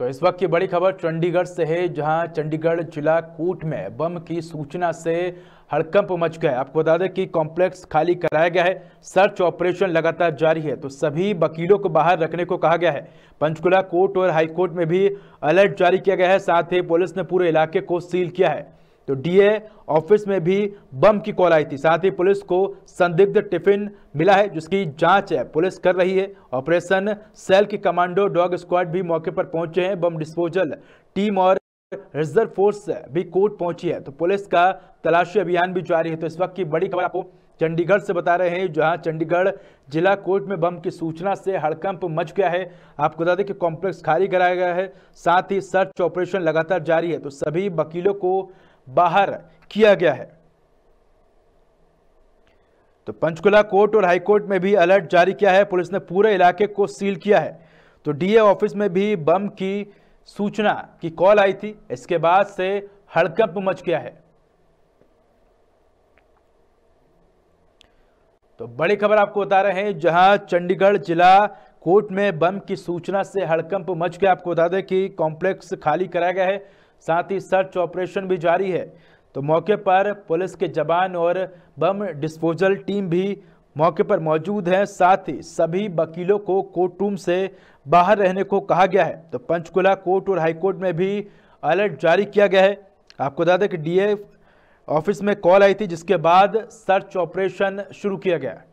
तो इस वक्त की बड़ी खबर चंडीगढ़ से है जहां चंडीगढ़ जिला कोर्ट में बम की सूचना से हड़कंप मच गया आपको बता दें कि कॉम्प्लेक्स खाली कराया गया है सर्च ऑपरेशन लगातार जारी है तो सभी वकीलों को बाहर रखने को कहा गया है पंचकुला कोर्ट और हाईकोर्ट में भी अलर्ट जारी किया गया है साथ ही पुलिस ने पूरे इलाके को सील किया है तो डीए ऑफिस में भी बम की कॉल आई थी साथ ही पुलिस को संदिग्ध टिफिन मिला है जिसकी जांच है पुलिस कर रही है ऑपरेशन सेल की कमांडो डॉग स्क्वाड भी मौके पर पहुंचे हैं बम डिस्पोजल टीम और रिजर्व फोर्स भी कोर्ट पहुंची है तो पुलिस का तलाशी अभियान भी जारी है तो इस वक्त की बड़ी खबर आपको चंडीगढ़ से बता रहे हैं जहां चंडीगढ़ जिला कोर्ट में बम की सूचना से हड़कंप मच गया है आपको बता दें कि कॉम्प्लेक्स खाली कराया गया है साथ ही सर्च ऑपरेशन लगातार जारी है तो सभी वकीलों को बाहर किया गया है तो पंचकुला कोर्ट और हाईकोर्ट में भी अलर्ट जारी किया है पुलिस ने पूरे इलाके को सील किया है तो डीए ऑफिस में भी बम की सूचना की कॉल आई थी इसके बाद से हड़कंप मच गया है तो बड़ी खबर आपको बता रहे हैं जहां चंडीगढ़ जिला कोर्ट में बम की सूचना से हड़कंप मच गया आपको बता दें कि कॉम्प्लेक्स खाली कराया गया है साथ ही सर्च ऑपरेशन भी जारी है तो मौके पर पुलिस के जवान और बम डिस्पोजल टीम भी मौके पर मौजूद हैं साथ ही सभी वकीलों को कोर्ट रूम से बाहर रहने को कहा गया है तो पंचकुला कोर्ट और हाईकोर्ट में भी अलर्ट जारी किया गया है आपको बता दें कि डीए ऑफिस में कॉल आई थी जिसके बाद सर्च ऑपरेशन शुरू किया गया है